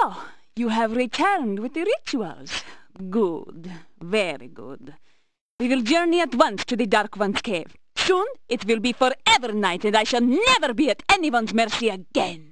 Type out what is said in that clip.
So, you have returned with the rituals. Good. Very good. We will journey at once to the Dark One's cave. Soon it will be forever night and I shall never be at anyone's mercy again.